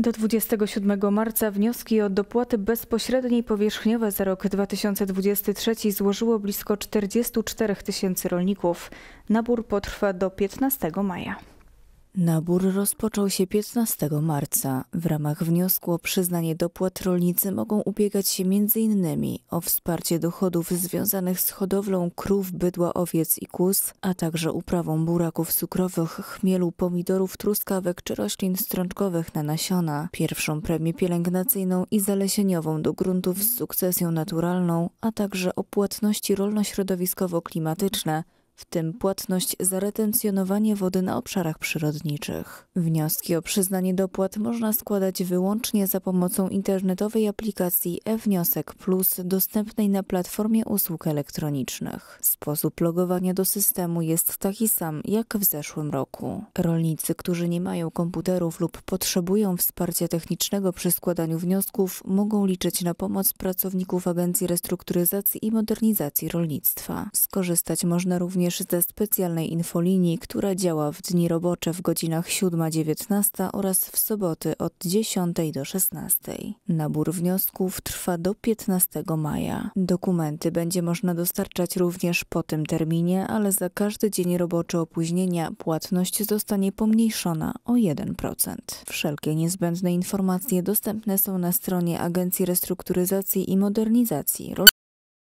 Do 27 marca wnioski o dopłaty bezpośredniej powierzchniowe za rok 2023 złożyło blisko 44 tysięcy rolników. Nabór potrwa do 15 maja. Nabór rozpoczął się 15 marca. W ramach wniosku o przyznanie dopłat rolnicy mogą ubiegać się m.in. o wsparcie dochodów związanych z hodowlą krów, bydła, owiec i kóz, a także uprawą buraków cukrowych, chmielu, pomidorów, truskawek czy roślin strączkowych na nasiona, pierwszą premię pielęgnacyjną i zalesieniową do gruntów z sukcesją naturalną, a także o płatności rolno-środowiskowo-klimatyczne – w tym płatność za retencjonowanie wody na obszarach przyrodniczych. Wnioski o przyznanie dopłat można składać wyłącznie za pomocą internetowej aplikacji e-Wniosek Plus dostępnej na platformie usług elektronicznych. Sposób logowania do systemu jest taki sam jak w zeszłym roku. Rolnicy, którzy nie mają komputerów lub potrzebują wsparcia technicznego przy składaniu wniosków, mogą liczyć na pomoc pracowników Agencji Restrukturyzacji i Modernizacji Rolnictwa. Skorzystać można również również ze specjalnej infolinii, która działa w dni robocze w godzinach 7-19 oraz w soboty od 10 do 16. Nabór wniosków trwa do 15 maja. Dokumenty będzie można dostarczać również po tym terminie, ale za każdy dzień roboczy opóźnienia płatność zostanie pomniejszona o 1%. Wszelkie niezbędne informacje dostępne są na stronie Agencji Restrukturyzacji i Modernizacji